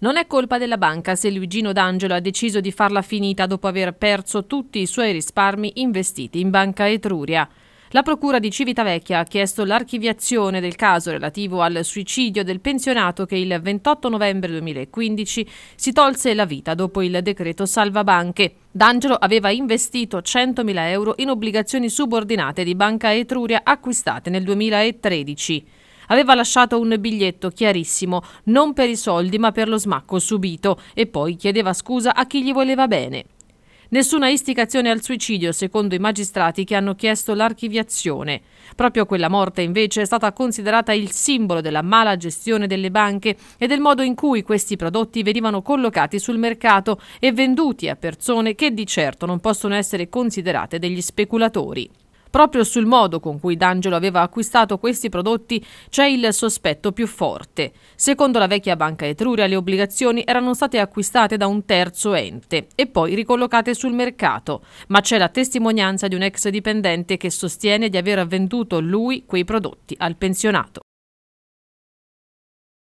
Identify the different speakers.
Speaker 1: Non è colpa della banca se Luigino D'Angelo ha deciso di farla finita dopo aver perso tutti i suoi risparmi investiti in Banca Etruria. La Procura di Civitavecchia ha chiesto l'archiviazione del caso relativo al suicidio del pensionato che il 28 novembre 2015 si tolse la vita dopo il decreto Salva Banche. D'Angelo aveva investito 100.000 euro in obbligazioni subordinate di Banca Etruria acquistate nel 2013 aveva lasciato un biglietto chiarissimo, non per i soldi ma per lo smacco subito, e poi chiedeva scusa a chi gli voleva bene. Nessuna istigazione al suicidio, secondo i magistrati che hanno chiesto l'archiviazione. Proprio quella morte, invece, è stata considerata il simbolo della mala gestione delle banche e del modo in cui questi prodotti venivano collocati sul mercato e venduti a persone che di certo non possono essere considerate degli speculatori. Proprio sul modo con cui D'Angelo aveva acquistato questi prodotti c'è il sospetto più forte. Secondo la vecchia banca Etruria le obbligazioni erano state acquistate da un terzo ente e poi ricollocate sul mercato, ma c'è la testimonianza di un ex dipendente che sostiene di aver venduto lui quei prodotti al pensionato.